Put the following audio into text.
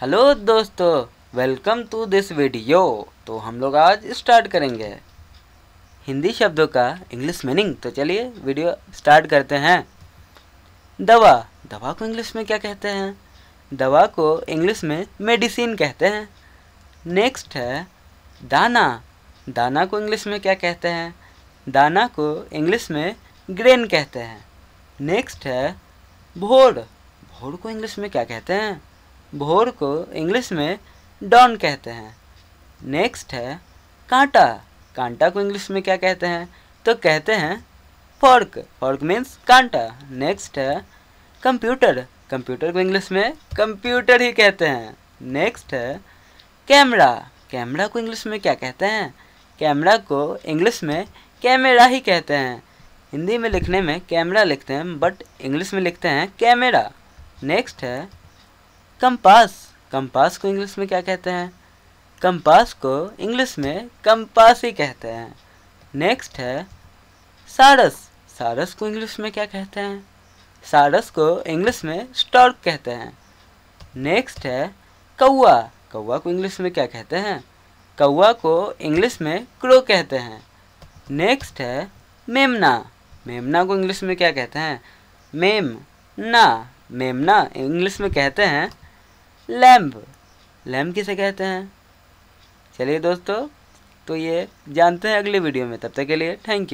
hello दोस्तों welcome to this video तो हम लोग आज स्टार्ट करेंगे हिंदी शब्दों का इंग्लिश मीनिंग तो चलिए वीडियो स्टार्ट करते हैं दवा दवा को इंग्लिश में क्या कहते हैं दवा को इंग्लिश में मेडिसिन कहते हैं नेक्स्ट है दाना दाना को इंग्लिश में क्या कहते हैं दाना को इंग्लिश में ग्रेन कहते हैं नेक्स्ट है भोर भोर को इंग्लिश में क्या कहते हैं भोर को इंग्लिश में डॉन कहते हैं नेक्स्ट है कांटा कांटा को इंग्लिश में क्या कहते हैं तो कहते हैं फॉर्क फॉर्क मीन्स कांटा नेक्स्ट है कंप्यूटर कंप्यूटर को इंग्लिश में कंप्यूटर ही कहते हैं नेक्स्ट है कैमरा कैमरा को इंग्लिश में क्या कहते हैं कैमरा को इंग्लिश में कैमरा ही कहते हैं हिंदी में लिखने में कैमरा लिखते हैं बट इंग्लिश में लिखते हैं कैमरा नेक्स्ट है कंपास कंपास को इंग्लिश में क्या कहते हैं कंपास को इंग्लिश में कंपास ही कहते हैं नेक्स्ट है सारस सारस को इंग्लिश में क्या कहते हैं सारस को इंग्लिश में स्टॉर्क कहते हैं नेक्स्ट है कौआ कौआ को इंग्लिश में क्या कहते हैं कौआ को इंग्लिश में क्रो कहते हैं नेक्स्ट है मेमना मेमना को इंग्लिश में क्या कहते हैं मेम ना मेमना इंग्लिश में कहते हैं लैम्प लैम्ब किसे कहते हैं चलिए दोस्तों तो ये जानते हैं अगले वीडियो में तब तक के लिए थैंक यू